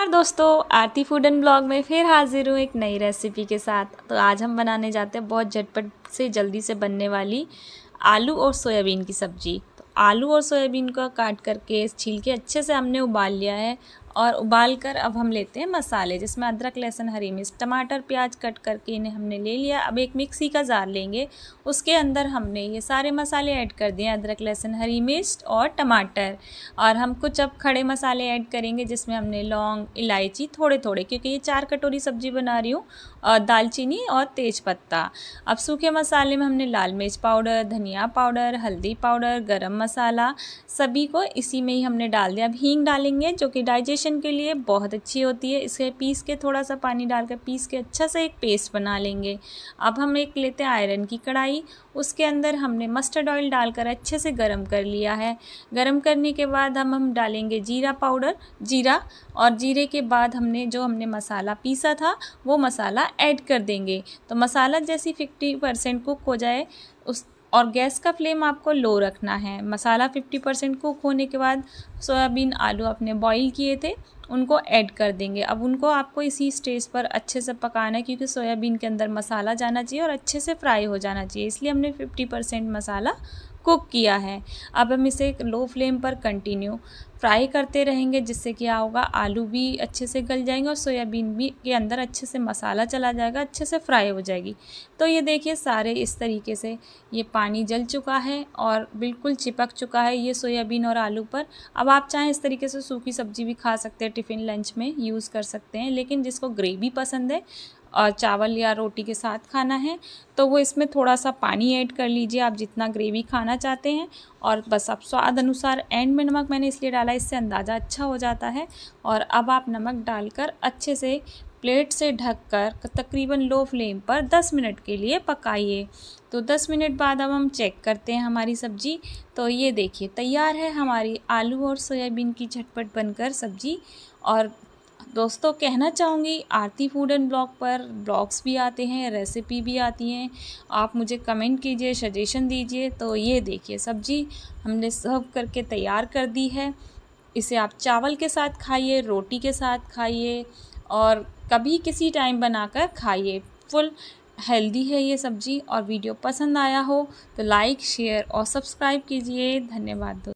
नमस्कार दोस्तों आरती food and blog में फिर हाजिर हूँ एक नई रेसिपी के साथ तो आज हम बनाने जाते हैं बहुत झटपट से जल्दी से बनने वाली आलू और सोयाबीन की सब्जी तो आलू और सोयाबीन का काट करके छील के अच्छे से हमने उबाल लिया है और उबाल कर अब हम लेते हैं मसाले जिसमें अदरक लहसुन हरी मिर्च टमाटर प्याज कट करके इन्हें हमने ले लिया अब एक मिक्सी का जार लेंगे उसके अंदर हमने ये सारे मसाले ऐड कर दिए अदरक लहसुन हरी मिर्च और टमाटर और हम कुछ अब खड़े मसाले ऐड करेंगे जिसमें हमने लौंग इलायची थोड़े थोड़े क्योंकि ये चार कटोरी सब्जी बना रही हूँ और दालचीनी और तेज पत्ता अब सूखे मसाले में हमने लाल मिर्च पाउडर धनिया पाउडर हल्दी पाउडर गरम मसाला सभी को इसी में ही हमने डाल दिया अब हींग डालेंगे जो कि डाइजेशन किचन के लिए बहुत अच्छी होती है इसे पीस के थोड़ा सा पानी डालकर पीस के अच्छा सा एक पेस्ट बना लेंगे अब हम एक लेते हैं आयरन की कढ़ाई उसके अंदर हमने मस्टर्ड ऑयल डालकर अच्छे से गर्म कर लिया है गर्म करने के बाद हम हम डालेंगे जीरा पाउडर जीरा और जीरे के बाद हमने जो हमने मसाला पीसा था वो मसाला ऐड कर देंगे तो मसाला जैसी फिफ्टी परसेंट कुक हो जाए उस और गैस का फ्लेम आपको लो रखना है मसाला 50 परसेंट कुक होने के बाद सोयाबीन आलू आपने बॉईल किए थे उनको ऐड कर देंगे अब उनको आपको इसी स्टेज पर अच्छे से पकाना है क्योंकि सोयाबीन के अंदर मसाला जाना चाहिए और अच्छे से फ्राई हो जाना चाहिए इसलिए हमने 50 परसेंट मसाला कुक किया है अब हम इसे लो फ्लेम पर कंटिन्यू फ्राई करते रहेंगे जिससे क्या होगा आलू भी अच्छे से गल जाएंगे और सोयाबीन भी के अंदर अच्छे से मसाला चला जाएगा अच्छे से फ्राई हो जाएगी तो ये देखिए सारे इस तरीके से ये पानी जल चुका है और बिल्कुल चिपक चुका है ये सोयाबीन और आलू पर अब आप चाहें इस तरीके से सूखी सब्जी भी खा सकते हैं टिफ़िन लंच में यूज़ कर सकते हैं लेकिन जिसको ग्रेवी पसंद है और चावल या रोटी के साथ खाना है तो वो इसमें थोड़ा सा पानी ऐड कर लीजिए आप जितना ग्रेवी खाना चाहते हैं और बस आप स्वाद अनुसार एंड में नमक मैंने इसलिए डाला इससे अंदाज़ा अच्छा हो जाता है और अब आप नमक डालकर अच्छे से प्लेट से ढककर तकरीबन लो फ्लेम पर 10 मिनट के लिए पकाइए तो 10 मिनट बाद अब हम चेक करते हैं हमारी सब्ज़ी तो ये देखिए तैयार है हमारी आलू और सोयाबीन की झटपट बनकर सब्ज़ी और दोस्तों कहना चाहूँगी आरती फूड एंड ब्लॉग पर ब्लॉग्स भी आते हैं रेसिपी भी आती हैं आप मुझे कमेंट कीजिए सजेशन दीजिए तो ये देखिए सब्जी हमने सर्व करके तैयार कर दी है इसे आप चावल के साथ खाइए रोटी के साथ खाइए और कभी किसी टाइम बनाकर खाइए फुल हेल्दी है ये सब्जी और वीडियो पसंद आया हो तो लाइक शेयर और सब्सक्राइब कीजिए धन्यवाद दोस्तों